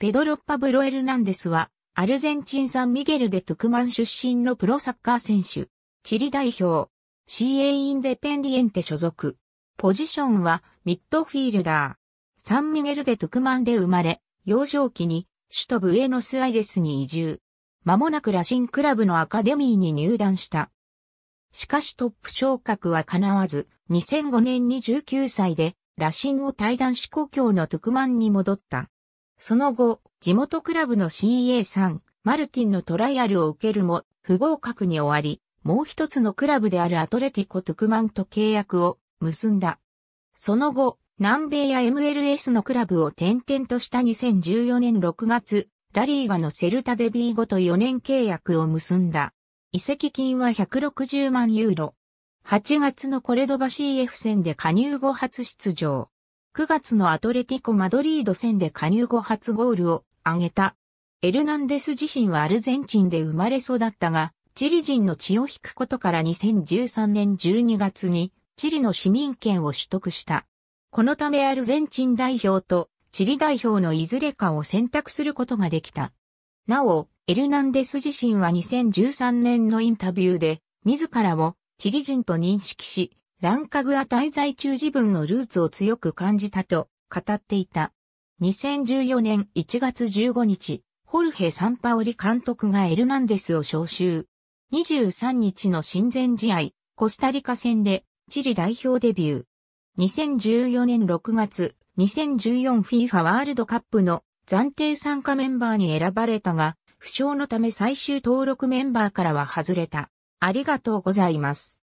ペドロ・パブロ・エルナンデスは、アルゼンチンサンミゲルデ・トゥクマン出身のプロサッカー選手、チリ代表、CA インデペンディエンテ所属。ポジションはミッドフィールダー。サンミゲルデ・トゥクマンで生まれ、幼少期に首都ブエノスアイレスに移住。間もなくラシンクラブのアカデミーに入団した。しかしトップ昇格は叶わず、2005年に19歳で、ラシンを退団し故郷のトゥクマンに戻った。その後、地元クラブの CA さん、マルティンのトライアルを受けるも、不合格に終わり、もう一つのクラブであるアトレティコ・トゥクマンと契約を結んだ。その後、南米や MLS のクラブを転々とした2014年6月、ラリーガのセルタデビーゴと4年契約を結んだ。移籍金は160万ユーロ。8月のコレドバ CF 戦で加入後初出場。9月のアトレティコ・マドリード戦で加入後初ゴールを挙げた。エルナンデス自身はアルゼンチンで生まれ育ったが、チリ人の血を引くことから2013年12月にチリの市民権を取得した。このためアルゼンチン代表とチリ代表のいずれかを選択することができた。なお、エルナンデス自身は2013年のインタビューで、自らをチリ人と認識し、ランカグア滞在中自分のルーツを強く感じたと語っていた。2014年1月15日、ホルヘ・サンパオリ監督がエルナンデスを招集。23日の親善試合、コスタリカ戦でチリ代表デビュー。2014年6月、2014FIFA ワールドカップの暫定参加メンバーに選ばれたが、負傷のため最終登録メンバーからは外れた。ありがとうございます。